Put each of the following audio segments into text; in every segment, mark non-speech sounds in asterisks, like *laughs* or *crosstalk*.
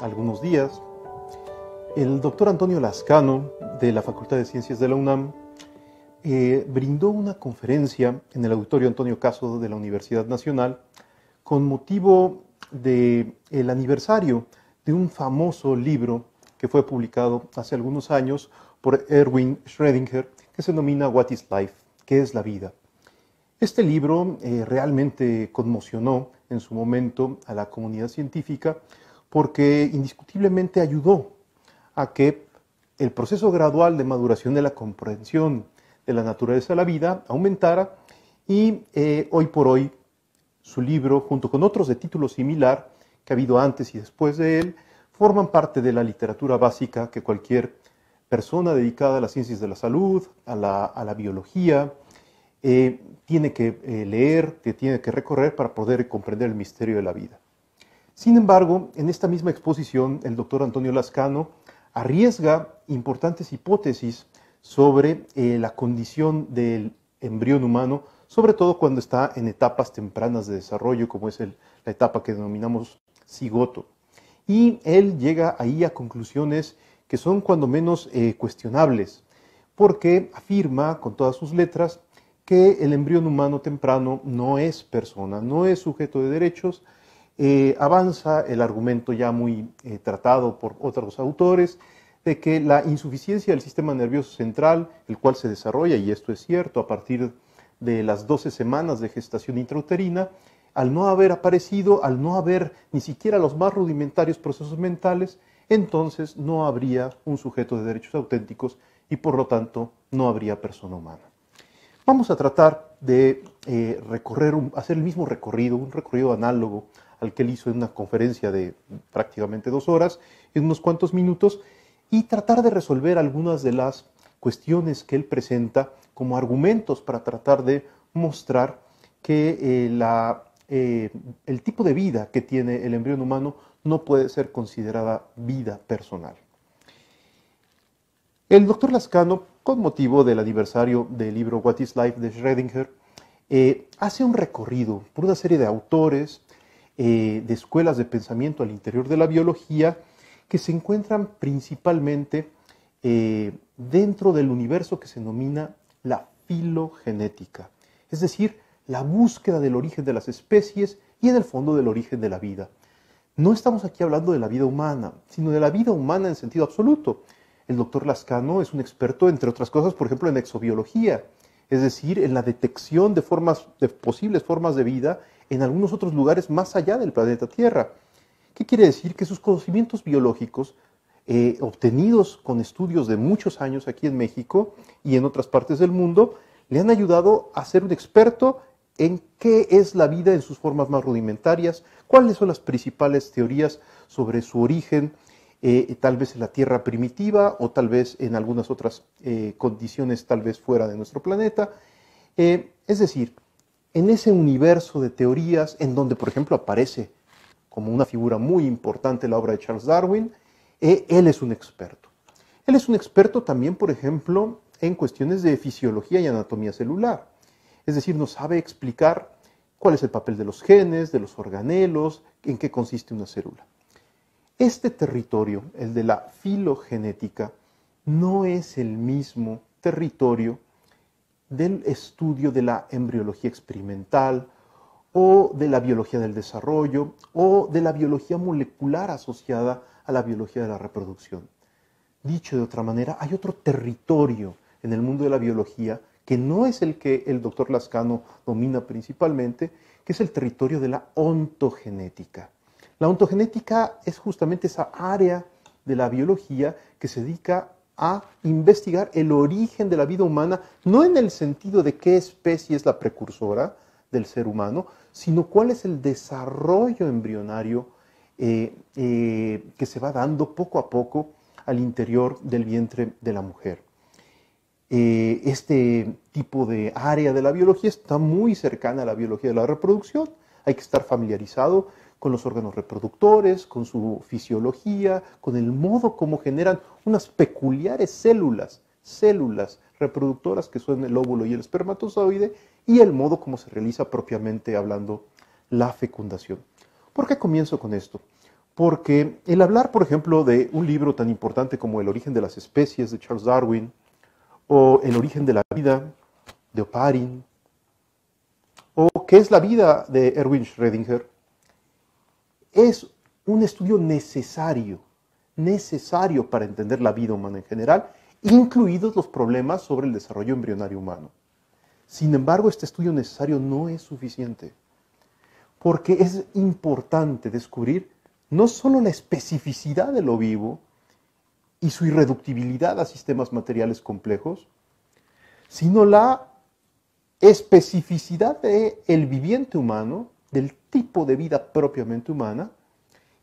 algunos días, el doctor Antonio Lascano, de la Facultad de Ciencias de la UNAM, eh, brindó una conferencia en el auditorio Antonio Caso de la Universidad Nacional con motivo del aniversario de un famoso libro que fue publicado hace algunos años por Erwin Schrödinger, que se denomina What is Life? ¿Qué es la vida? Este libro eh, realmente conmocionó en su momento a la comunidad científica porque indiscutiblemente ayudó a que el proceso gradual de maduración de la comprensión de la naturaleza de la vida aumentara y eh, hoy por hoy su libro, junto con otros de título similar que ha habido antes y después de él, forman parte de la literatura básica que cualquier persona dedicada a las ciencias de la salud, a la, biología, eh, tiene que eh, leer, que tiene que recorrer para poder comprender el misterio de la vida. Sin embargo, en esta misma exposición, el doctor Antonio Lascano arriesga importantes hipótesis sobre eh, la condición del embrión humano, sobre todo cuando está en etapas tempranas de desarrollo, como es la etapa que denominamos cigoto. Y él llega ahí a conclusiones que son cuando menos eh, cuestionables, porque afirma con todas sus letras que el embrión humano temprano no es persona, no es sujeto de derechos, eh, avanza el argumento ya muy eh, tratado por otros autores de que la insuficiencia del sistema nervioso central, el cual se desarrolla, y esto es cierto, a partir de las 12 semanas de gestación intrauterina, al no haber aparecido, al no haber ni siquiera los más rudimentarios procesos mentales, entonces no habría un sujeto de derechos auténticos y por lo tanto no habría persona humana. Vamos a tratar de eh, recorrer hacer el mismo recorrido, un recorrido análogo al que él hizo en una conferencia de prácticamente dos horas, en unos cuantos minutos, y tratar de resolver algunas de las cuestiones que él presenta como argumentos para tratar de mostrar que eh, la, eh, el tipo de vida que tiene el embrión humano no puede ser considerada vida personal. El doctor Lascano, con motivo del aniversario del libro What is Life de Schrödinger, eh, hace un recorrido por una serie de autores, eh, de escuelas de pensamiento al interior de la biología que se encuentran principalmente eh, dentro del universo que se denomina la filogenética, es decir, la búsqueda del origen de las especies y en el fondo del origen de la vida. No estamos aquí hablando de la vida humana, sino de la vida humana en sentido absoluto. El doctor Lascano es un experto, entre otras cosas, por ejemplo, en exobiología es decir, en la detección de, formas, de posibles formas de vida en algunos otros lugares más allá del planeta Tierra. ¿Qué quiere decir? Que sus conocimientos biológicos eh, obtenidos con estudios de muchos años aquí en México y en otras partes del mundo, le han ayudado a ser un experto en qué es la vida en sus formas más rudimentarias, cuáles son las principales teorías sobre su origen, eh, tal vez en la Tierra primitiva o tal vez en algunas otras eh, condiciones, tal vez fuera de nuestro planeta. Eh, es decir, en ese universo de teorías en donde, por ejemplo, aparece como una figura muy importante la obra de Charles Darwin, él es un experto. Él es un experto también, por ejemplo, en cuestiones de fisiología y anatomía celular. Es decir, no sabe explicar cuál es el papel de los genes, de los organelos, en qué consiste una célula. Este territorio, el de la filogenética, no es el mismo territorio del estudio de la embriología experimental o de la biología del desarrollo o de la biología molecular asociada a la biología de la reproducción. Dicho de otra manera, hay otro territorio en el mundo de la biología que no es el que el doctor Lascano domina principalmente, que es el territorio de la ontogenética. La ontogenética es justamente esa área de la biología que se dedica a investigar el origen de la vida humana, no en el sentido de qué especie es la precursora del ser humano, sino cuál es el desarrollo embrionario eh, eh, que se va dando poco a poco al interior del vientre de la mujer. Eh, este tipo de área de la biología está muy cercana a la biología de la reproducción, hay que estar familiarizado con los órganos reproductores, con su fisiología, con el modo como generan unas peculiares células, células reproductoras que son el óvulo y el espermatozoide, y el modo como se realiza propiamente hablando la fecundación. ¿Por qué comienzo con esto? Porque el hablar, por ejemplo, de un libro tan importante como El origen de las especies de Charles Darwin, o El origen de la vida de Oparin, o ¿Qué es la vida de Erwin Schrödinger? es un estudio necesario, necesario para entender la vida humana en general, incluidos los problemas sobre el desarrollo embrionario humano. Sin embargo, este estudio necesario no es suficiente, porque es importante descubrir no solo la especificidad de lo vivo y su irreductibilidad a sistemas materiales complejos, sino la especificidad del viviente humano del tipo de vida propiamente humana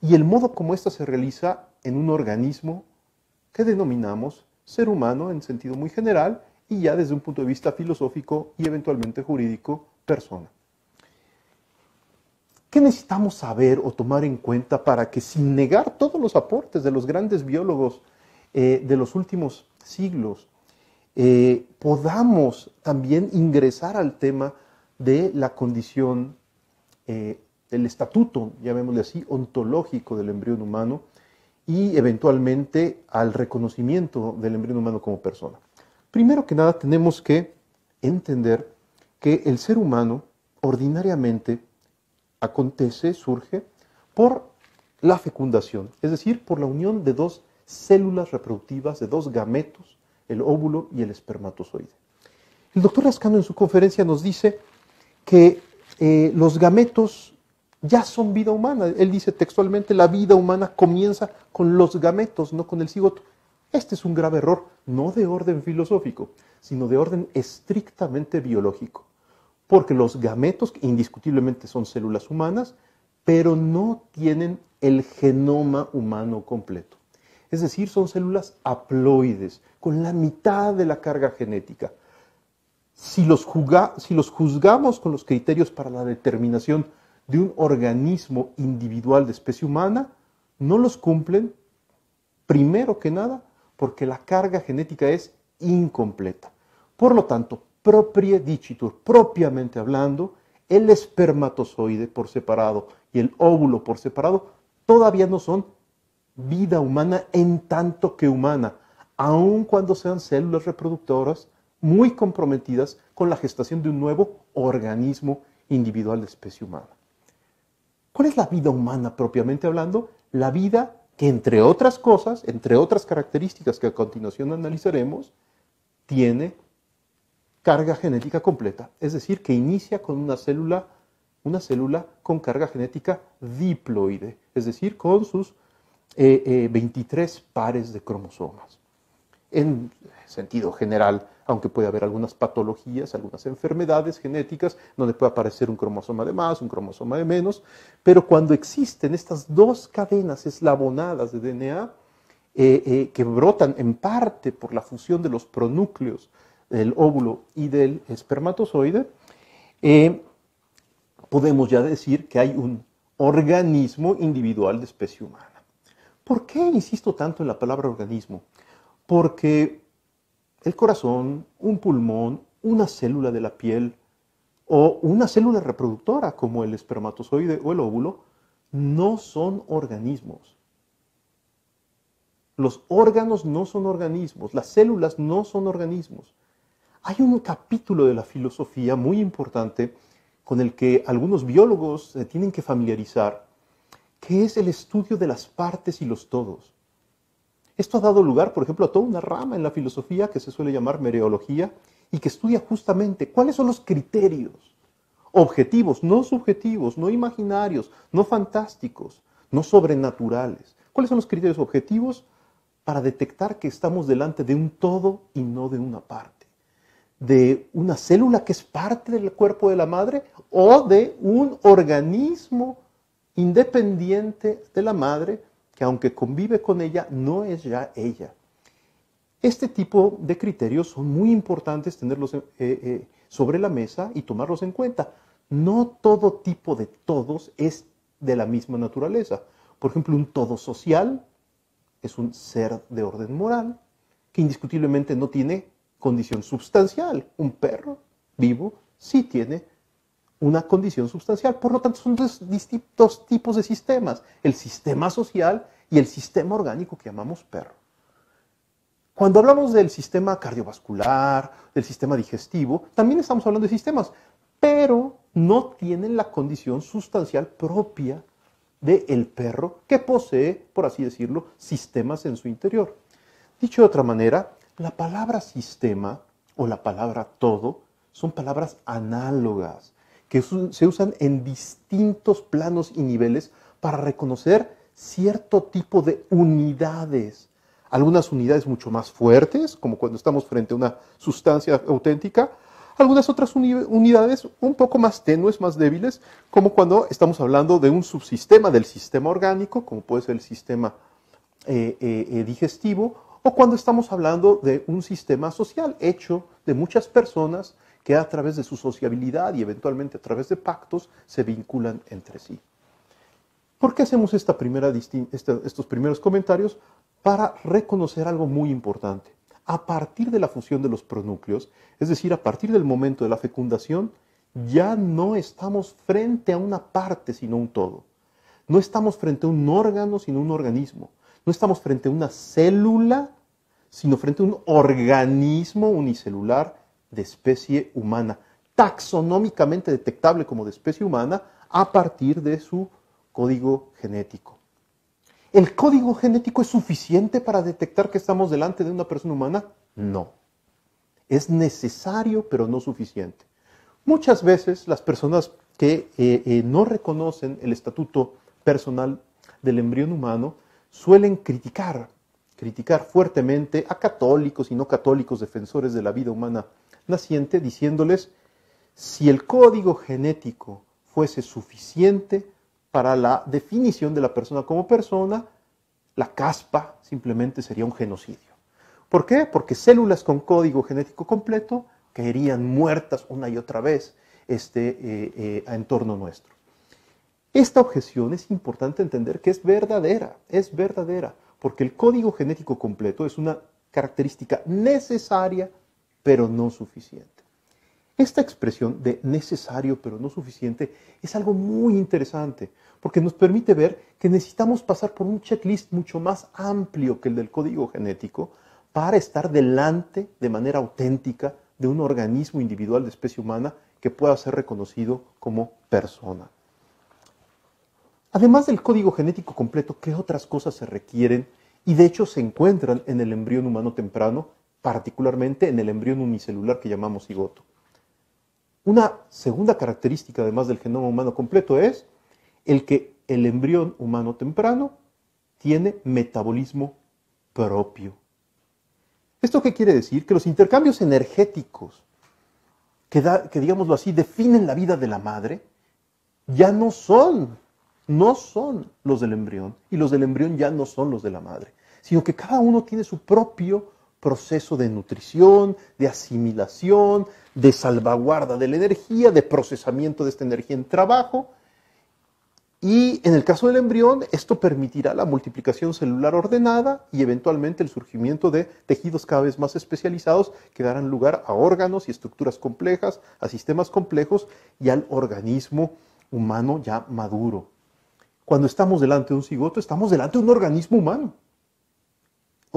y el modo como ésta se realiza en un organismo que denominamos ser humano en sentido muy general y ya desde un punto de vista filosófico y eventualmente jurídico, persona. ¿Qué necesitamos saber o tomar en cuenta para que sin negar todos los aportes de los grandes biólogos eh, de los últimos siglos, eh, podamos también ingresar al tema de la condición eh, el estatuto, llamémosle así, ontológico del embrión humano y eventualmente al reconocimiento del embrión humano como persona. Primero que nada tenemos que entender que el ser humano ordinariamente acontece, surge por la fecundación, es decir, por la unión de dos células reproductivas, de dos gametos, el óvulo y el espermatozoide. El doctor Ascano en su conferencia nos dice que eh, los gametos ya son vida humana. Él dice textualmente, la vida humana comienza con los gametos, no con el cigoto. Este es un grave error, no de orden filosófico, sino de orden estrictamente biológico. Porque los gametos indiscutiblemente son células humanas, pero no tienen el genoma humano completo. Es decir, son células haploides, con la mitad de la carga genética si los, juzgamos con los criterios para la determinación de un organismo individual de especie humana, no los cumplen, primero que nada, porque la carga genética es incompleta. Por lo tanto, propria propiamente hablando, el espermatozoide por separado y el óvulo por separado todavía no son vida humana en tanto que humana, aun cuando sean células reproductoras muy comprometidas con la gestación de un nuevo organismo individual de especie humana. ¿Cuál es la vida humana propiamente hablando? La vida que entre otras cosas, entre otras características que a continuación analizaremos, tiene carga genética completa, es decir, que inicia con una célula, una célula con carga genética diploide, es decir, con sus 23 eh, eh, pares de cromosomas. En sentido general, aunque puede haber algunas patologías, algunas enfermedades genéticas, donde puede aparecer un cromosoma de más, un cromosoma de menos, pero cuando existen estas dos cadenas eslabonadas de DNA, eh, eh, que brotan en parte por la fusión de los pronúcleos del óvulo y del espermatozoide, eh, podemos ya decir que hay un organismo individual de especie humana. ¿Por qué insisto tanto en la palabra organismo? Porque el corazón, un pulmón, una célula de la piel o una célula reproductora como el espermatozoide o el óvulo, no son organismos. Los órganos no son organismos, las células no son organismos. Hay un capítulo de la filosofía muy importante con el que algunos biólogos se tienen que familiarizar, que es el estudio de las partes y los todos. Esto ha dado lugar, por ejemplo, a toda una rama en la filosofía que se suele llamar mereología y que estudia justamente cuáles son los criterios objetivos, no subjetivos, no imaginarios, no fantásticos, no sobrenaturales. ¿Cuáles son los criterios objetivos para detectar que estamos delante de un todo y no de una parte? ¿De una célula que es parte del cuerpo de la madre o de un organismo independiente de la madre que aunque convive con ella, no es ya ella. Este tipo de criterios son muy importantes tenerlos eh, eh, sobre la mesa y tomarlos en cuenta. No todo tipo de todos es de la misma naturaleza. Por ejemplo, un todo social es un ser de orden moral que indiscutiblemente no tiene condición sustancial. Un perro vivo sí tiene una condición sustancial. Por lo tanto, son dos distintos tipos de sistemas, el sistema social y el sistema orgánico que llamamos perro. Cuando hablamos del sistema cardiovascular, del sistema digestivo, también estamos hablando de sistemas, pero no tienen la condición sustancial propia del perro que posee, por así decirlo, sistemas en su interior. Dicho de otra manera, la palabra sistema o la palabra todo son palabras análogas que se usan en distintos planos y niveles para reconocer cierto tipo de unidades. Algunas unidades mucho más fuertes, como cuando estamos frente a una sustancia auténtica, algunas otras unidades un poco más tenues, más débiles, como cuando estamos hablando de un subsistema del sistema orgánico, como puede ser el sistema eh, eh, eh, digestivo, o cuando estamos hablando de un sistema social hecho de muchas personas que a través de su sociabilidad y eventualmente a través de pactos se vinculan entre sí. ¿Por qué hacemos esta primera este, estos primeros comentarios? Para reconocer algo muy importante. A partir de la fusión de los pronúcleos, es decir, a partir del momento de la fecundación, ya no estamos frente a una parte sino un todo. No estamos frente a un órgano sino un organismo. No estamos frente a una célula sino frente a un organismo unicelular de especie humana, taxonómicamente detectable como de especie humana a partir de su código genético. ¿El código genético es suficiente para detectar que estamos delante de una persona humana? No. Es necesario, pero no suficiente. Muchas veces las personas que eh, eh, no reconocen el estatuto personal del embrión humano suelen criticar, criticar fuertemente a católicos y no católicos defensores de la vida humana naciente diciéndoles, si el código genético fuese suficiente para la definición de la persona como persona, la caspa simplemente sería un genocidio. ¿Por qué? Porque células con código genético completo caerían muertas una y otra vez este, eh, eh, a entorno nuestro. Esta objeción es importante entender que es verdadera, es verdadera, porque el código genético completo es una característica necesaria pero no suficiente. Esta expresión de necesario pero no suficiente es algo muy interesante porque nos permite ver que necesitamos pasar por un checklist mucho más amplio que el del código genético para estar delante de manera auténtica de un organismo individual de especie humana que pueda ser reconocido como persona. Además del código genético completo, ¿qué otras cosas se requieren y de hecho se encuentran en el embrión humano temprano particularmente en el embrión unicelular que llamamos cigoto. Una segunda característica, además del genoma humano completo, es el que el embrión humano temprano tiene metabolismo propio. ¿Esto qué quiere decir? Que los intercambios energéticos que, que digámoslo así, definen la vida de la madre, ya no son, no son los del embrión, y los del embrión ya no son los de la madre, sino que cada uno tiene su propio proceso de nutrición, de asimilación, de salvaguarda de la energía, de procesamiento de esta energía en trabajo. Y en el caso del embrión, esto permitirá la multiplicación celular ordenada y eventualmente el surgimiento de tejidos cada vez más especializados que darán lugar a órganos y estructuras complejas, a sistemas complejos y al organismo humano ya maduro. Cuando estamos delante de un cigoto, estamos delante de un organismo humano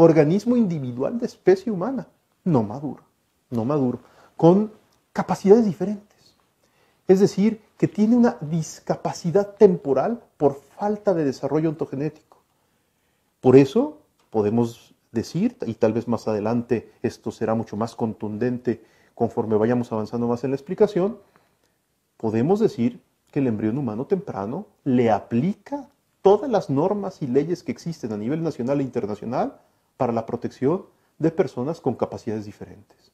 organismo individual de especie humana, no maduro, no maduro, con capacidades diferentes. Es decir, que tiene una discapacidad temporal por falta de desarrollo ontogenético. Por eso podemos decir, y tal vez más adelante esto será mucho más contundente conforme vayamos avanzando más en la explicación, podemos decir que el embrión humano temprano le aplica todas las normas y leyes que existen a nivel nacional e internacional para la protección de personas con capacidades diferentes.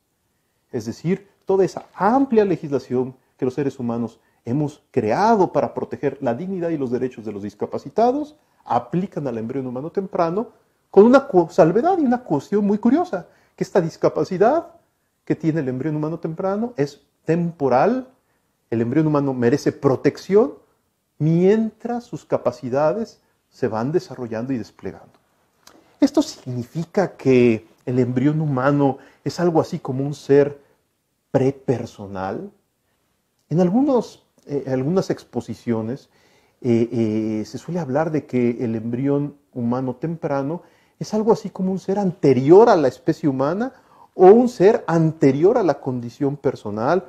Es decir, toda esa amplia legislación que los seres humanos hemos creado para proteger la dignidad y los derechos de los discapacitados, aplican al embrión humano temprano con una salvedad y una cuestión muy curiosa, que esta discapacidad que tiene el embrión humano temprano es temporal, el embrión humano merece protección mientras sus capacidades se van desarrollando y desplegando. Esto significa que el embrión humano es algo así como un ser prepersonal. En algunos, eh, algunas exposiciones eh, eh, se suele hablar de que el embrión humano temprano es algo así como un ser anterior a la especie humana o un ser anterior a la condición personal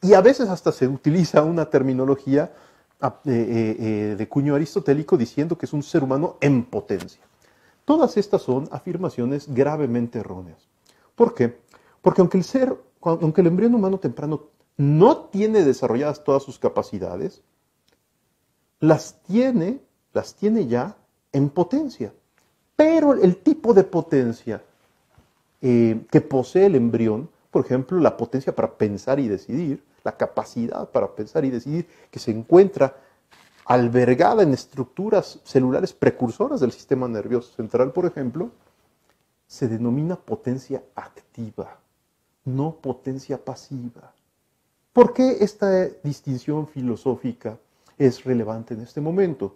y a veces hasta se utiliza una terminología de cuño aristotélico diciendo que es un ser humano en potencia. Todas estas son afirmaciones gravemente erróneas. ¿Por qué? Porque aunque el ser, aunque el embrión humano temprano no tiene desarrolladas todas sus capacidades, las tiene, las tiene ya en potencia. Pero el tipo de potencia eh, que posee el embrión, por ejemplo, la potencia para pensar y decidir, la capacidad para pensar y decidir que se encuentra albergada en estructuras celulares precursoras del sistema nervioso central, por ejemplo, se denomina potencia activa, no potencia pasiva. ¿Por qué esta distinción filosófica es relevante en este momento?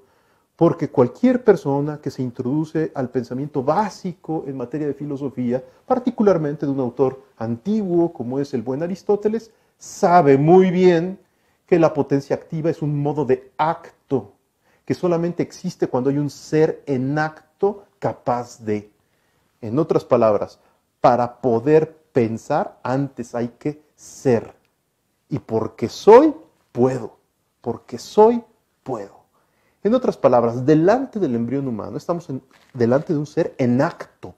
Porque cualquier persona que se introduce al pensamiento básico en materia de filosofía, particularmente de un autor antiguo como es el buen Aristóteles, sabe muy bien que la potencia activa es un modo de acto que solamente existe cuando hay un ser en acto capaz de. En otras palabras, para poder pensar antes hay que ser. Y porque soy, puedo. Porque soy, puedo. En otras palabras, delante del embrión humano estamos delante de un ser en acto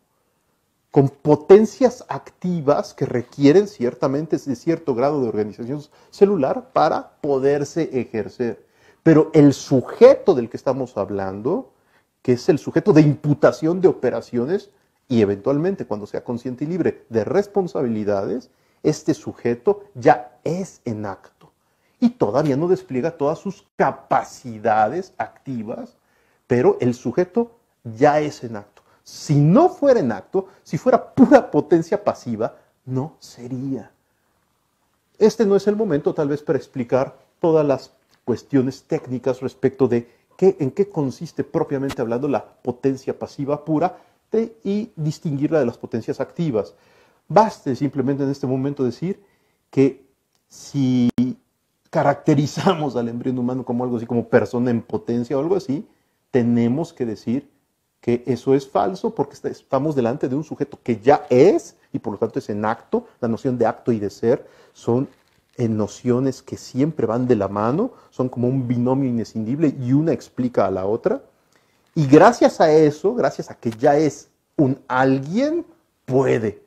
con potencias activas que requieren ciertamente de cierto grado de organización celular para poderse ejercer. Pero el sujeto del que estamos hablando, que es el sujeto de imputación de operaciones y eventualmente cuando sea consciente y libre de responsabilidades, este sujeto ya es en acto y todavía no despliega todas sus capacidades activas, pero el sujeto ya es en acto. Si no fuera en acto, si fuera pura potencia pasiva, no sería. Este no es el momento tal vez para explicar todas las cuestiones técnicas respecto de qué, en qué consiste propiamente hablando la potencia pasiva pura y distinguirla de las potencias activas. Baste simplemente en este momento decir que si caracterizamos al embrión humano como algo así como persona en potencia o algo así, tenemos que decir que eso es falso porque estamos delante de un sujeto que ya es y por lo tanto es en acto. La noción de acto y de ser son en nociones que siempre van de la mano, son como un binomio inescindible y una explica a la otra. Y gracias a eso, gracias a que ya es un alguien, puede.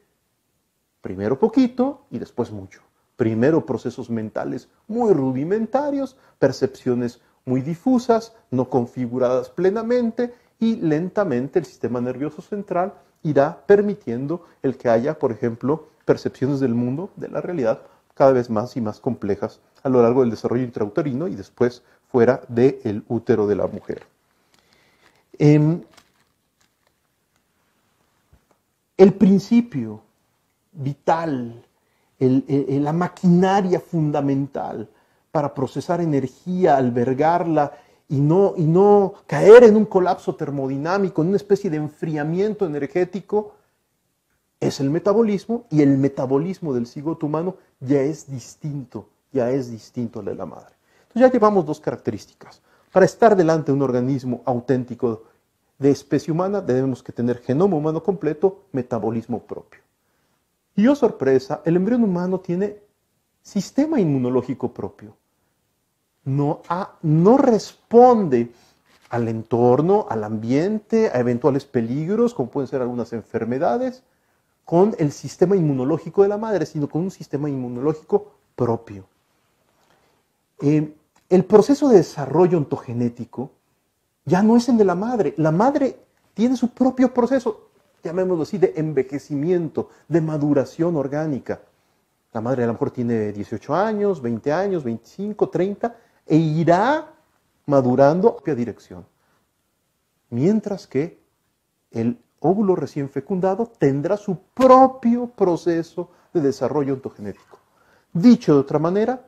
Primero poquito y después mucho. Primero procesos mentales muy rudimentarios, percepciones muy difusas, no configuradas plenamente, y lentamente el sistema nervioso central irá permitiendo el que haya, por ejemplo, percepciones del mundo, de la realidad, cada vez más y más complejas a lo largo del desarrollo intrauterino y después fuera del útero de la mujer. Em, el principio vital, la maquinaria fundamental para procesar energía, albergarla y no, caer en un colapso termodinámico, en una especie de enfriamiento energético, es el metabolismo y el metabolismo del cigoto humano ya es distinto, ya es distinto al de la madre. Entonces ya llevamos dos características. Para estar delante de un organismo auténtico de especie humana debemos que tener genoma humano completo, metabolismo propio. Y oh sorpresa, el embrión humano tiene sistema inmunológico propio no, responde al entorno, al ambiente, a eventuales peligros, como pueden ser algunas enfermedades, con el sistema inmunológico de la madre, sino con un sistema inmunológico propio. Eh, el proceso de desarrollo ontogenético ya no es el de la madre. La madre tiene su propio proceso, llamémoslo así, de envejecimiento, de maduración orgánica. La madre a lo mejor tiene 18 años, 20 años, 25, 30, e irá madurando propia dirección. Mientras que el óvulo recién fecundado tendrá su propio proceso de desarrollo ontogenético. Dicho de otra manera,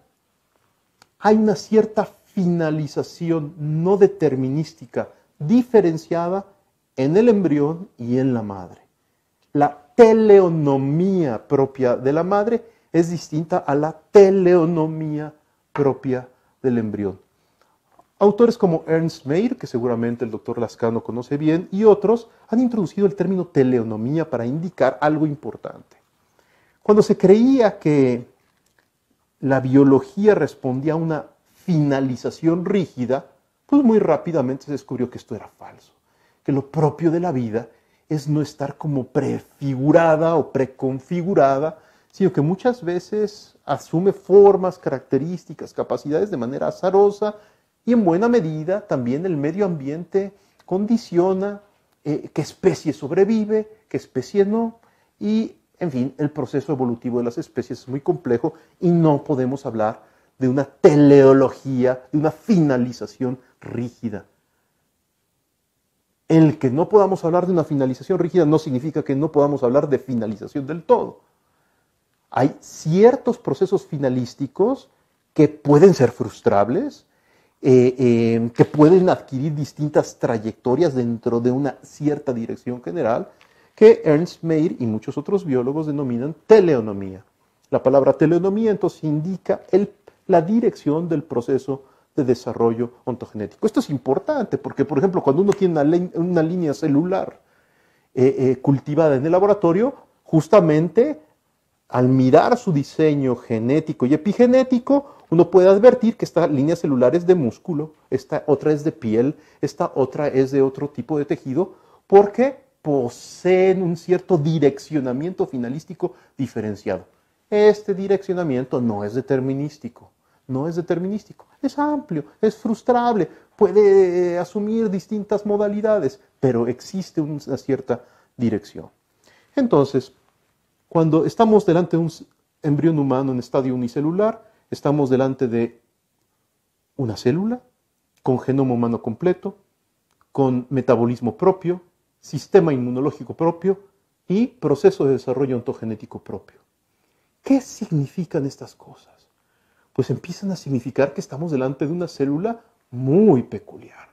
hay una cierta finalización no determinística diferenciada en el embrión y en la madre. La teleonomía propia de la madre es distinta a la teleonomía propia del embrión. Autores como Ernst Mayr, que seguramente el doctor Lascano conoce bien, y otros han introducido el término teleonomía para indicar algo importante. Cuando se creía que la biología respondía a una finalización rígida, pues muy rápidamente se descubrió que esto era falso, que lo propio de la vida es no estar como prefigurada o preconfigurada sino que muchas veces asume formas, características, capacidades de manera azarosa y en buena medida también el medio ambiente condiciona eh, qué especie sobrevive, qué especie no, y en fin, el proceso evolutivo de las especies es muy complejo y no podemos hablar de una teleología, de una finalización rígida. El que no podamos hablar de una finalización rígida no significa que no podamos hablar de finalización del todo hay ciertos procesos finalísticos que pueden ser frustrables, eh, em, que pueden adquirir distintas trayectorias dentro de una cierta dirección general, que Ernst Mayr y muchos otros biólogos denominan teleonomía. La palabra teleonomía entonces indica la dirección del proceso de desarrollo ontogenético. Esto es importante porque, por ejemplo, cuando uno tiene una, línea celular eh, eh, cultivada en el laboratorio, justamente al mirar su diseño genético y epigenético, uno puede advertir que esta línea celular es de músculo, esta otra es de piel, esta otra es de otro tipo de tejido, porque poseen un cierto direccionamiento finalístico diferenciado. Este direccionamiento no es determinístico, no es determinístico, es amplio, es frustrable, puede eh, asumir distintas modalidades, pero existe una cierta dirección. Entonces, cuando estamos delante de un embrión humano en estadio unicelular, estamos delante de una célula con genoma humano completo, con metabolismo propio, sistema inmunológico propio y proceso de desarrollo ontogenético propio. ¿Qué significan estas cosas? Pues empiezan a significar que estamos delante de una célula muy peculiar,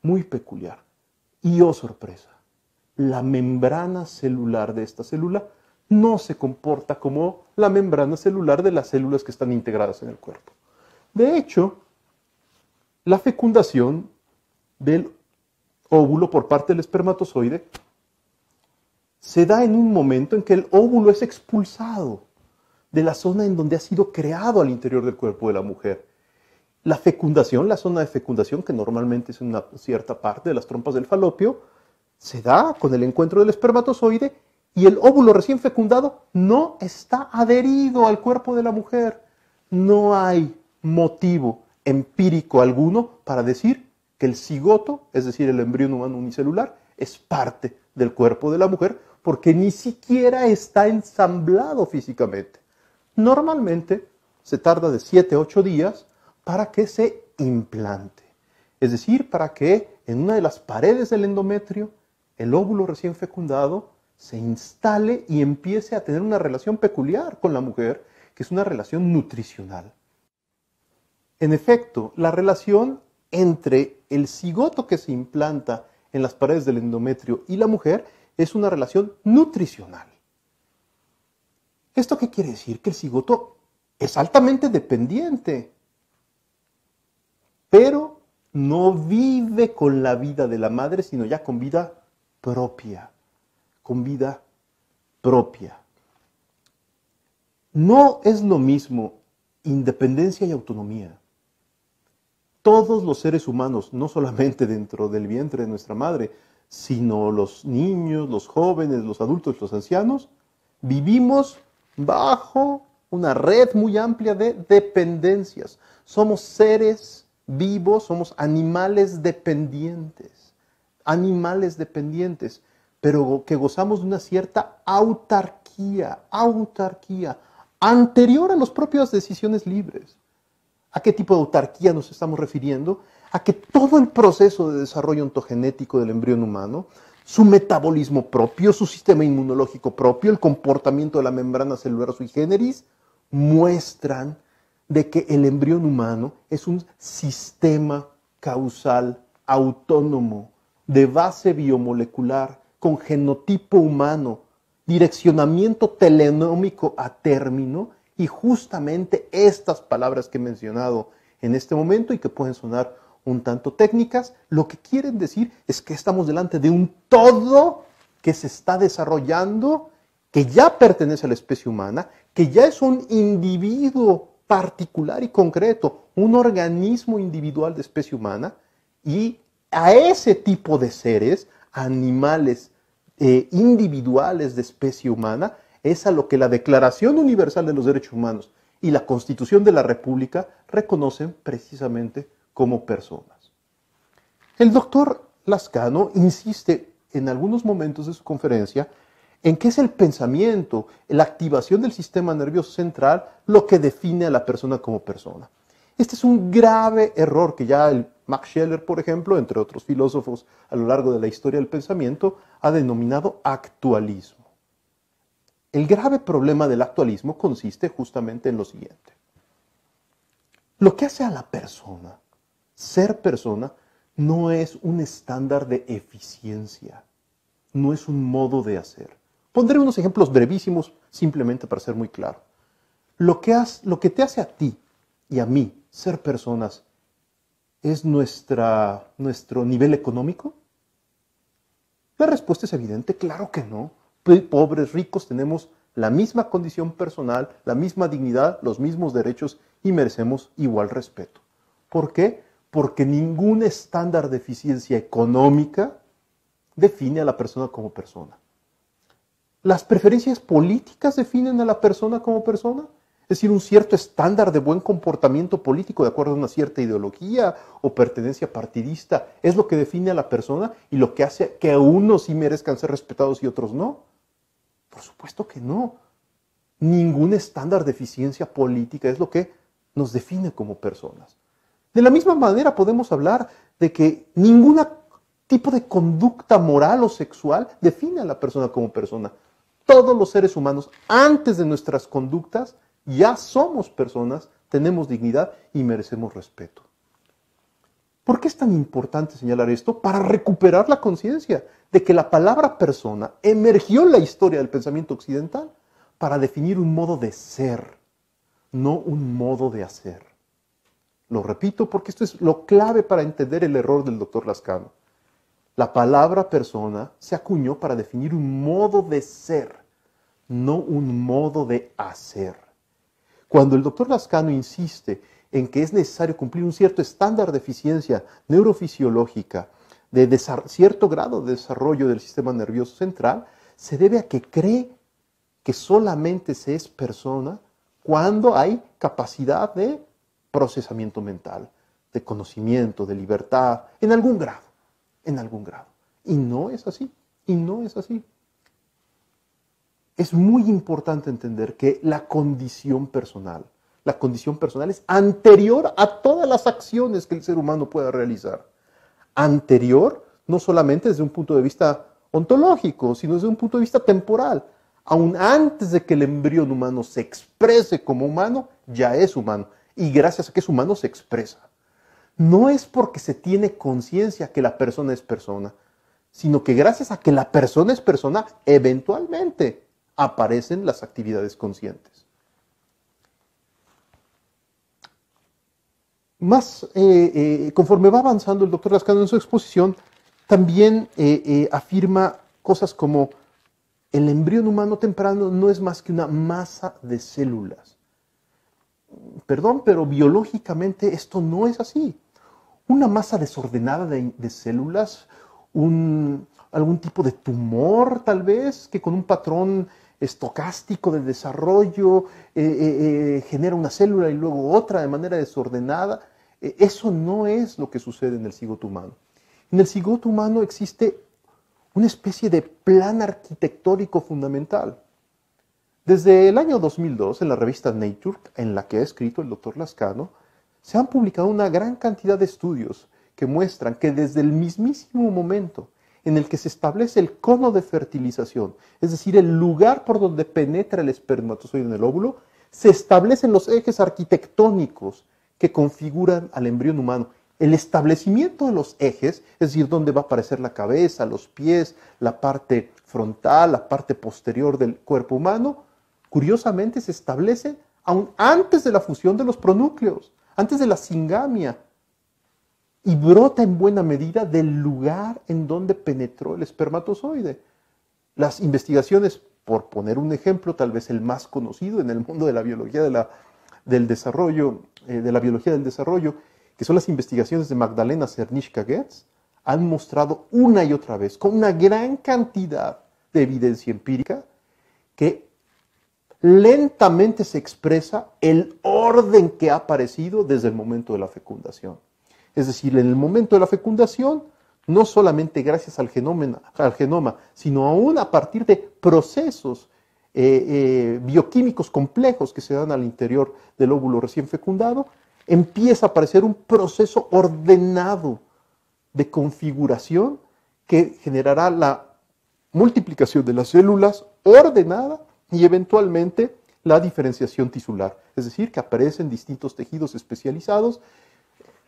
muy peculiar. Y oh sorpresa, la membrana celular de esta célula no se comporta como la membrana celular de las células que están integradas en el cuerpo. De hecho, la fecundación del óvulo por parte del espermatozoide se da en un momento en que el óvulo es expulsado de la zona en donde ha sido creado al interior del cuerpo de la mujer. La fecundación, la zona de fecundación, que normalmente es una cierta parte de las trompas del falopio, se da con el encuentro del espermatozoide y el óvulo recién fecundado no está adherido al cuerpo de la mujer. No hay motivo empírico alguno para decir que el cigoto, es decir, el embrión humano unicelular, es parte del cuerpo de la mujer porque ni siquiera está ensamblado físicamente. Normalmente se tarda de 7 a 8 días para que se implante, es decir, para que en una de las paredes del endometrio el óvulo recién fecundado se instale y empiece a tener una relación peculiar con la mujer, que es una relación nutricional. En efecto, la relación entre el cigoto que se implanta en las paredes del endometrio y la mujer es una relación nutricional. ¿Esto qué quiere decir? Que el cigoto es altamente dependiente, pero no vive con la vida de la madre, sino ya con vida propia con vida propia. No es lo mismo independencia y autonomía. Todos los seres humanos, no solamente dentro del vientre de nuestra madre, sino los niños, los jóvenes, los adultos, los ancianos, vivimos bajo una red muy amplia de dependencias. Somos seres vivos, somos animales dependientes, animales dependientes pero que gozamos de una cierta autarquía, autarquía, anterior a las propias decisiones libres. ¿A qué tipo de autarquía nos estamos refiriendo? A que todo el proceso de desarrollo ontogenético del embrión humano, su metabolismo propio, su sistema inmunológico propio, el comportamiento de la membrana celular sui generis, muestran de que el embrión humano es un sistema causal autónomo de base biomolecular con genotipo humano, direccionamiento telenómico a término y justamente estas palabras que he mencionado en este momento y que pueden sonar un tanto técnicas, lo que quieren decir es que estamos delante de un todo que se está desarrollando, que ya pertenece a la especie humana, que ya es un individuo particular y concreto, un organismo individual de especie humana, y a ese tipo de seres, animales eh, individuales de especie humana, es a lo que la Declaración Universal de los Derechos Humanos y la Constitución de la República reconocen precisamente como personas. El doctor Lascano insiste en algunos momentos de su conferencia en que es el pensamiento, la activación del sistema nervioso central lo que define a la persona como persona. Este es un grave error que ya el Max Scheler, por ejemplo, entre otros filósofos a lo largo de la historia del pensamiento, ha denominado actualismo. El grave problema del actualismo consiste justamente en lo siguiente. Lo que hace a la persona, ser persona, no es un estándar de eficiencia, no es un modo de hacer. Pondré unos ejemplos brevísimos simplemente para ser muy claro. Lo que, lo que te hace a ti y a mí ser personas es nuestra, nuestro nivel económico? La respuesta es evidente, claro que no. Pobres, ricos, tenemos la misma condición personal, la misma dignidad, los mismos derechos y merecemos igual respeto. ¿Por qué? Porque ningún estándar de eficiencia económica define a la persona como persona. ¿Las preferencias políticas definen a la persona como persona? Es decir, un cierto estándar de buen comportamiento político, de acuerdo a una cierta ideología o pertenencia partidista, es lo que define a la persona y lo que hace que a unos sí merezcan ser respetados y otros no. Por supuesto que no. Ningún estándar de eficiencia política es lo que nos define como personas. De la misma manera podemos hablar de que ningún tipo de conducta moral o sexual define a la persona como persona. Todos los seres humanos, antes de nuestras conductas, ya somos personas, tenemos dignidad y merecemos respeto. ¿Por qué es tan importante señalar esto? Para recuperar la conciencia de que la palabra persona emergió en la historia del pensamiento occidental para definir un modo de ser, no un modo de hacer. Lo repito porque esto es lo clave para entender el error del doctor Lascano. La palabra persona se acuñó para definir un modo de ser, no un modo de hacer. Cuando el doctor Lascano insiste en que es necesario cumplir un cierto estándar de eficiencia neurofisiológica, de cierto grado de desarrollo del sistema nervioso central, se debe a que cree que solamente se es persona cuando hay capacidad de procesamiento mental, de conocimiento, de libertad, en algún grado, en algún grado. Y no es así, y no es así es muy importante entender que la condición personal, la condición personal es anterior a todas las acciones que el ser humano pueda realizar. Anterior no solamente desde un punto de vista ontológico, sino desde un punto de vista temporal. Aún antes de que el embrión humano se exprese como humano, ya es humano. Y gracias a que es humano se expresa. No es porque se tiene conciencia que la persona es persona, sino que gracias a que la persona es persona, eventualmente aparecen las actividades conscientes. Más, eh, eh, conforme va avanzando el doctor Lascano en su exposición, también eh, afirma cosas como el embrión humano temprano no es más que una masa de células. Perdón, pero biológicamente esto no es así. Una masa desordenada de, células, algún tipo de tumor tal vez, que con un patrón estocástico de desarrollo, eh, eh, eh, genera una célula y luego otra de manera desordenada. eso no es lo que sucede en el cigoto humano. En el cigoto humano existe una especie de plan arquitectónico fundamental. Desde el año 2002, en la revista Nature, en la que ha escrito el doctor Lascano, se han publicado una gran cantidad de estudios que muestran que desde el mismísimo momento en el que se establece el cono de fertilización, es decir, el lugar por donde penetra el espermatozoide en el óvulo, se establecen los ejes arquitectónicos que configuran al embrión humano. El establecimiento de los ejes, es decir, dónde va a aparecer la cabeza, los pies, la parte frontal, la parte posterior del cuerpo humano, curiosamente se establece aún antes de la fusión de los pronúcleos, antes de la singamia, y brota en buena medida del lugar en donde penetró el espermatozoide. Las investigaciones, por poner un ejemplo, tal vez el más conocido en el mundo de la biología del desarrollo, eh, de la biología del desarrollo, que son las investigaciones de Magdalena cernishka getz han mostrado una y otra vez, con una gran cantidad de evidencia empírica, que lentamente se expresa el orden que ha aparecido desde el momento de la fecundación. Es decir, en el momento de la fecundación, no solamente gracias al, genoma, sino aún a partir de procesos eh, eh, bioquímicos complejos que se dan al interior del óvulo recién fecundado, empieza a aparecer un proceso ordenado de configuración que generará la multiplicación de las células ordenada y eventualmente la diferenciación tisular. Es decir, que aparecen distintos tejidos especializados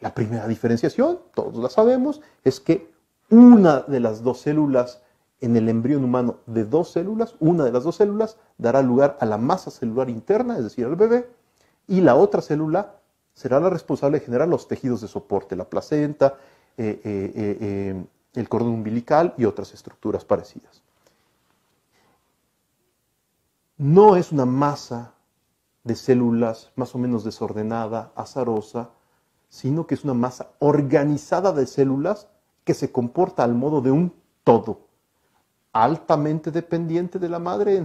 la primera diferenciación, todos la sabemos, es que una de las dos células en el embrión humano de dos células, una de las dos células dará lugar a la masa celular interna, es decir, al bebé, y la otra célula será la responsable de generar los tejidos de soporte, la placenta, eh, eh, eh, el cordón umbilical y otras estructuras parecidas. No es una masa de células más o menos desordenada, azarosa, sino que es una masa organizada de células que se comporta al modo de un todo, altamente dependiente de la madre,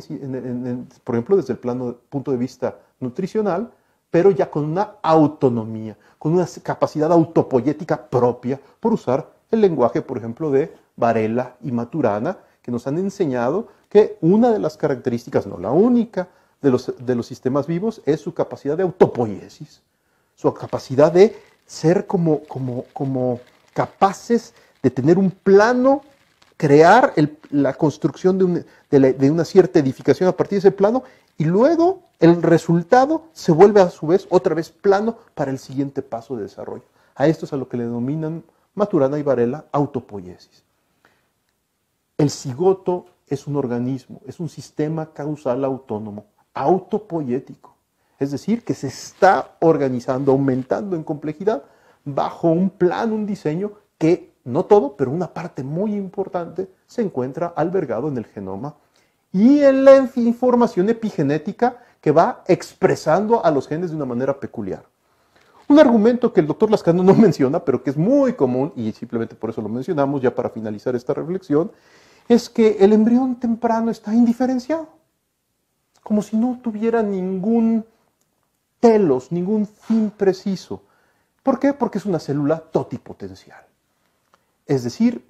por ejemplo, desde el plano, punto de vista nutricional, pero ya con una autonomía, con una capacidad autopoyética propia, por usar el lenguaje, por ejemplo, de Varela y Maturana, que nos han enseñado que una de las características, no la única, de los, de los sistemas vivos es su capacidad de autopoiesis, su capacidad de ser como, como, como capaces de tener un plano, crear la construcción de, de, una cierta edificación a partir de ese plano y luego el resultado se vuelve a su vez otra vez plano para el siguiente paso de desarrollo. A esto es a lo que le denominan Maturana y Varela autopoiesis. El cigoto es un organismo, es un sistema causal autónomo, autopoyético. Es decir, que se está organizando, aumentando en complejidad bajo un plan, un diseño que no todo, pero una parte muy importante se encuentra albergado en el genoma y en la información epigenética que va expresando a los genes de una manera peculiar. Un argumento que el doctor Lascano no *laughs* menciona, pero que es muy común, y simplemente por eso lo mencionamos, ya para finalizar esta reflexión, es que el embrión temprano está indiferenciado, como si no tuviera ningún telos, ningún fin preciso. ¿Por qué? Porque es una célula totipotencial. Es decir,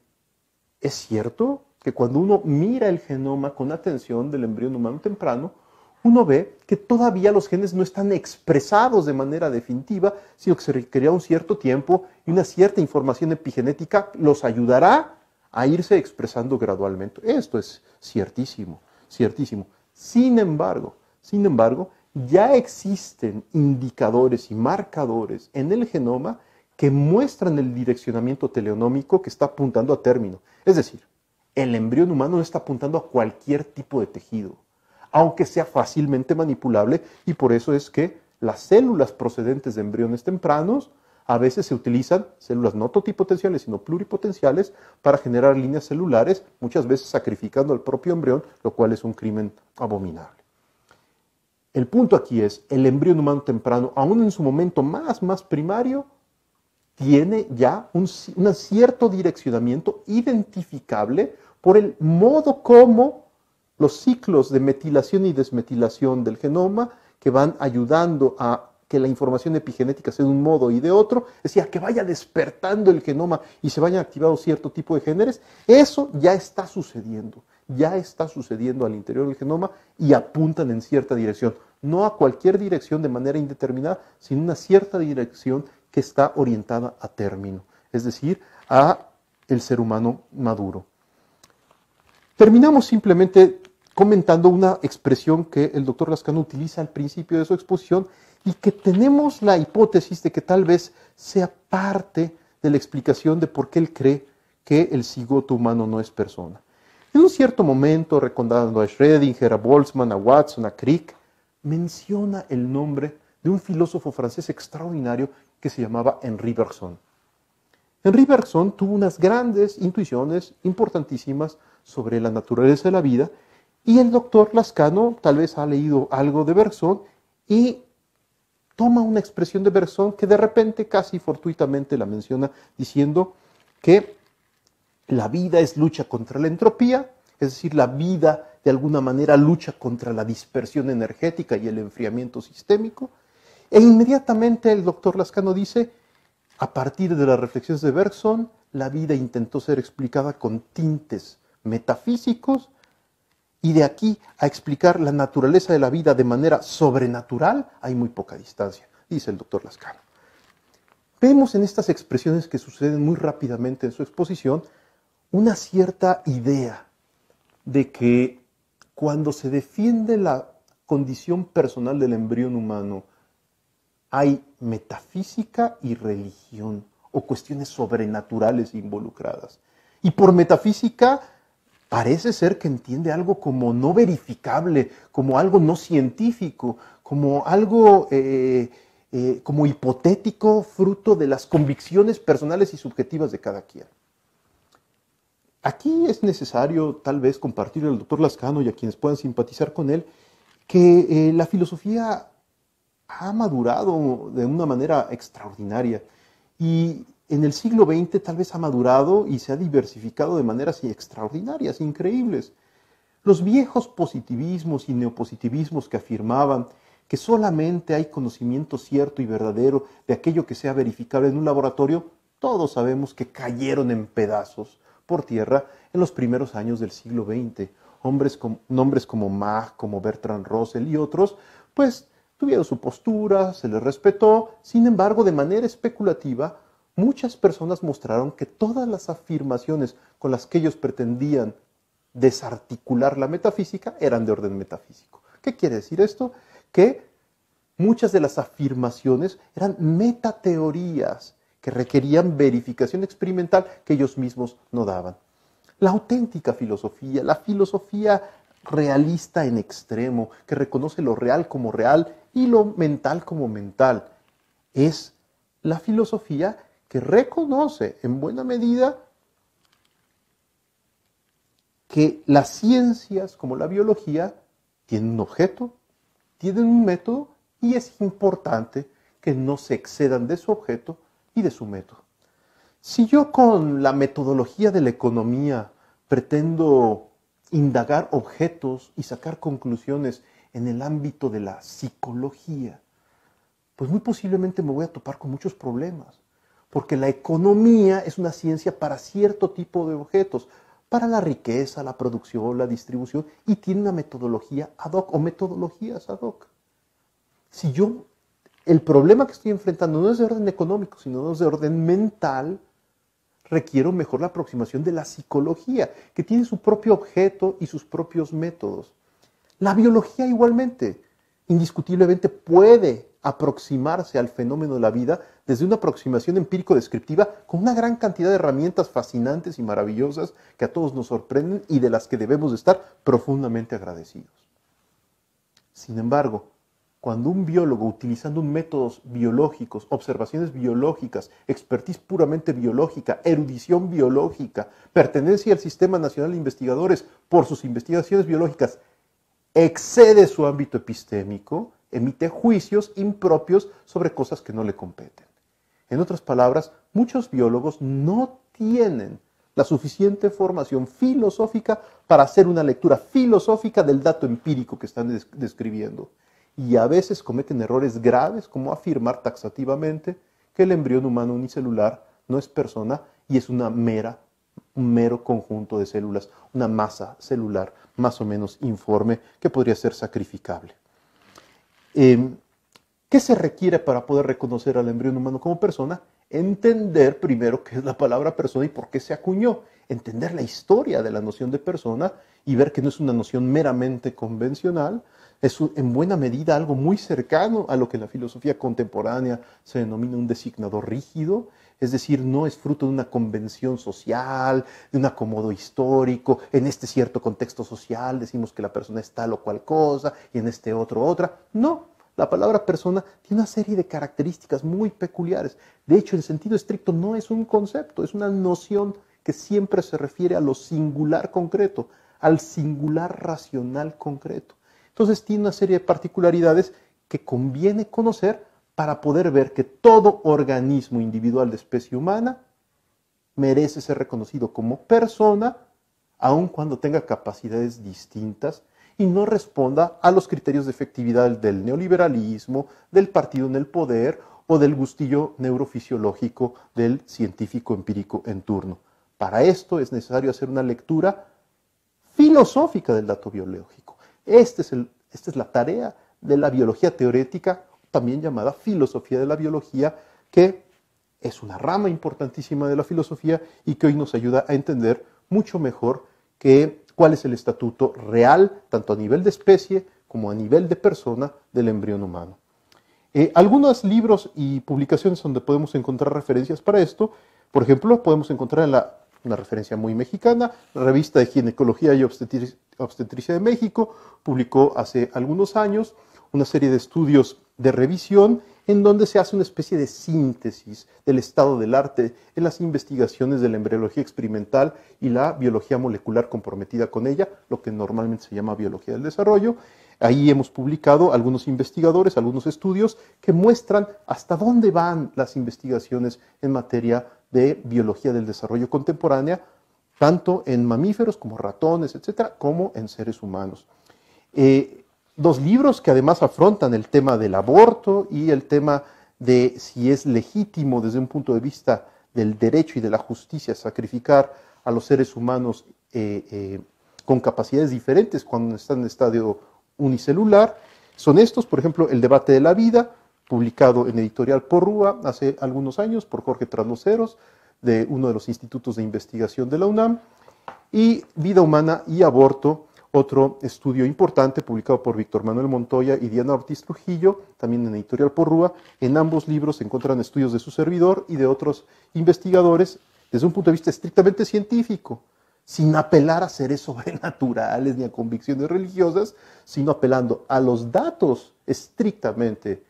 es cierto que cuando uno mira el genoma con atención del embrión humano temprano, uno ve que todavía los genes no están expresados de manera definitiva, sino que se requerirá un cierto tiempo y una cierta información epigenética los ayudará a irse expresando gradualmente. Esto es ciertísimo, ciertísimo. Sin embargo, sin embargo, ya existen indicadores y marcadores en el genoma que muestran el direccionamiento teleonómico que está apuntando a término. Es decir, el embrión humano no está apuntando a cualquier tipo de tejido, aunque sea fácilmente manipulable, y por eso es que las células procedentes de embriones tempranos a veces se utilizan células no totipotenciales, sino pluripotenciales, para generar líneas celulares, muchas veces sacrificando al propio embrión, lo cual es un crimen abominable. El punto aquí es, el embrión humano temprano, aún en su momento más, más primario, tiene ya un, cierto direccionamiento identificable por el modo como los ciclos de metilación y desmetilación del genoma que van ayudando a que la información epigenética sea de un modo y de otro, es decir, a que vaya despertando el genoma y se vayan activando cierto tipo de géneres, eso ya está sucediendo ya está sucediendo al interior del genoma y apuntan en cierta dirección. No a cualquier dirección de manera indeterminada, sino una cierta dirección que está orientada a término, es decir, a el ser humano maduro. Terminamos simplemente comentando una expresión que el doctor Lascano utiliza al principio de su exposición y que tenemos la hipótesis de que tal vez sea parte de la explicación de por qué él cree que el cigoto humano no es persona. En un cierto momento, recordando a Schrödinger, a Boltzmann, a Watson, a Crick, menciona el nombre de un filósofo francés extraordinario que se llamaba Henri Bergson. Henri Bergson tuvo unas grandes intuiciones importantísimas sobre la naturaleza de la vida y el doctor Lascano tal vez ha leído algo de Bergson y toma una expresión de Bergson que de repente casi fortuitamente la menciona diciendo que la vida es lucha contra la entropía, es decir, la vida de alguna manera lucha contra la dispersión energética y el enfriamiento sistémico. E inmediatamente el doctor Lascano dice, a partir de las reflexiones de Bergson, la vida intentó ser explicada con tintes metafísicos y de aquí a explicar la naturaleza de la vida de manera sobrenatural hay muy poca distancia, dice el doctor Lascano. Vemos en estas expresiones que suceden muy rápidamente en su exposición una cierta idea de que cuando se defiende la condición personal del embrión humano, hay metafísica y religión o cuestiones sobrenaturales involucradas. Y por metafísica parece ser que entiende algo como no verificable, como algo no científico, como algo eh, eh, como hipotético, fruto de las convicciones personales y subjetivas de cada quien. Aquí es necesario tal vez compartirle al doctor Lascano y a quienes puedan simpatizar con él que eh, la filosofía ha madurado de una manera extraordinaria y en el siglo XX tal vez ha madurado y se ha diversificado de maneras extraordinarias, increíbles. Los viejos positivismos y neopositivismos que afirmaban que solamente hay conocimiento cierto y verdadero de aquello que sea verificable en un laboratorio, todos sabemos que cayeron en pedazos por tierra en los primeros años del siglo XX. Hombres como, nombres como Mach, como Bertrand Russell y otros, pues tuvieron su postura, se les respetó, sin embargo, de manera especulativa, muchas personas mostraron que todas las afirmaciones con las que ellos pretendían desarticular la metafísica eran de orden metafísico. ¿Qué quiere decir esto? Que muchas de las afirmaciones eran metateorías, que requerían verificación experimental que ellos mismos no daban. La auténtica filosofía, la filosofía realista en extremo, que reconoce lo real como real y lo mental como mental, es la filosofía que reconoce en buena medida que las ciencias como la biología tienen un objeto, tienen un método y es importante que no se excedan de su objeto de su método. Si yo con la metodología de la economía pretendo indagar objetos y sacar conclusiones en el ámbito de la psicología, pues muy posiblemente me voy a topar con muchos problemas, porque la economía es una ciencia para cierto tipo de objetos, para la riqueza, la producción, la distribución, y tiene una metodología ad hoc o metodologías ad hoc. Si yo el problema que estoy enfrentando no es de orden económico, sino de orden mental, requiero mejor la aproximación de la psicología, que tiene su propio objeto y sus propios métodos. La biología igualmente, indiscutiblemente puede aproximarse al fenómeno de la vida desde una aproximación empírico-descriptiva con una gran cantidad de herramientas fascinantes y maravillosas que a todos nos sorprenden y de las que debemos estar profundamente agradecidos. Sin embargo, cuando un biólogo, utilizando métodos biológicos, observaciones biológicas, expertise puramente biológica, erudición biológica, pertenencia al Sistema Nacional de Investigadores por sus investigaciones biológicas, excede su ámbito epistémico, emite juicios impropios sobre cosas que no le competen. En otras palabras, muchos biólogos no tienen la suficiente formación filosófica para hacer una lectura filosófica del dato empírico que están describiendo y a veces cometen errores graves como afirmar taxativamente que el embrión humano unicelular no es persona y es una mera, un mero conjunto de células, una masa celular más o menos informe que podría ser sacrificable. Em, ¿Qué se requiere para poder reconocer al embrión humano como persona? Entender primero qué es la palabra persona y por qué se acuñó entender la historia de la noción de persona y ver que no es una noción meramente convencional, es en buena medida algo muy cercano a lo que en la filosofía contemporánea se denomina un designador rígido, es decir, no es fruto de una convención social, de un acomodo histórico, en este cierto contexto social decimos que la persona es tal o cual cosa y en este otro otra, no. La palabra persona tiene una serie de características muy peculiares. De hecho, en sentido estricto no es un concepto, es una noción que siempre se refiere a lo singular concreto, al singular racional concreto. Entonces tiene una serie de particularidades que conviene conocer para poder ver que todo organismo individual de especie humana merece ser reconocido como persona, aun cuando tenga capacidades distintas y no responda a los criterios de efectividad del neoliberalismo, del partido en el poder o del gustillo neurofisiológico del científico empírico en turno. Para esto es necesario hacer una lectura filosófica del dato biológico. Este es esta es la tarea de la biología teorética, también llamada filosofía de la biología, que es una rama importantísima de la filosofía y que hoy nos ayuda a entender mucho mejor que, cuál es el estatuto real, tanto a nivel de especie como a nivel de persona, del embrión humano. Eh, algunos libros y publicaciones donde podemos encontrar referencias para esto, por ejemplo, podemos encontrar en la una referencia muy mexicana, la Revista de Ginecología y Obstetricia de México, publicó hace algunos años una serie de estudios de revisión en donde se hace una especie de síntesis del estado del arte en las investigaciones de la embriología experimental y la biología molecular comprometida con ella, lo que normalmente se llama biología del desarrollo. Ahí hemos publicado algunos investigadores, algunos estudios que muestran hasta dónde van las investigaciones en materia de biología del desarrollo contemporánea, tanto en mamíferos como ratones, etcétera, como en seres humanos. Eh, dos libros que además afrontan el tema del aborto y el tema de si es legítimo desde un punto de vista del derecho y de la justicia sacrificar a los seres humanos eh, eh, con capacidades diferentes cuando están en estadio unicelular, son estos, por ejemplo, El debate de la vida, publicado en editorial Porrúa hace algunos años por Jorge Trasloceros, de uno de los institutos de investigación de la UNAM, y Vida Humana y Aborto, otro estudio importante publicado por Víctor Manuel Montoya y Diana Ortiz Trujillo, también en editorial Porrúa. En ambos libros se encuentran estudios de su servidor y de otros investigadores desde un punto de vista estrictamente científico, sin apelar a seres *laughs* sobrenaturales ni a convicciones religiosas, sino apelando a los datos estrictamente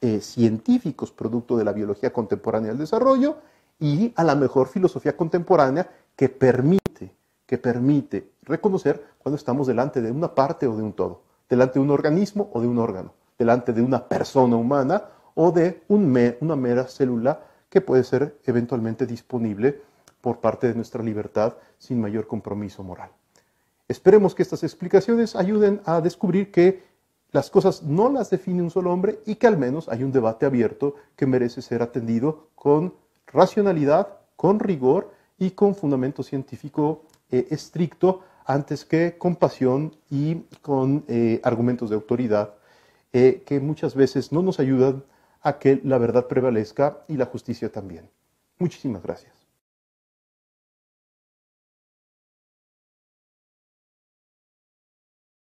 eh, científicos producto de la biología contemporánea del desarrollo y a la mejor filosofía contemporánea que permite, que permite reconocer cuando estamos delante de una parte o de un todo, delante de un organismo o de un órgano, delante de una persona humana o de una mera célula que puede ser eventualmente disponible por parte de nuestra libertad sin mayor compromiso moral. Esperemos que estas explicaciones ayuden a descubrir que las cosas no las define un solo hombre y que al menos hay un debate abierto que merece ser atendido con racionalidad, con rigor y con fundamento científico eh, estricto antes que con pasión y con eh, argumentos de autoridad eh, que muchas veces no nos ayudan a que la verdad prevalezca y la justicia también. Muchísimas gracias.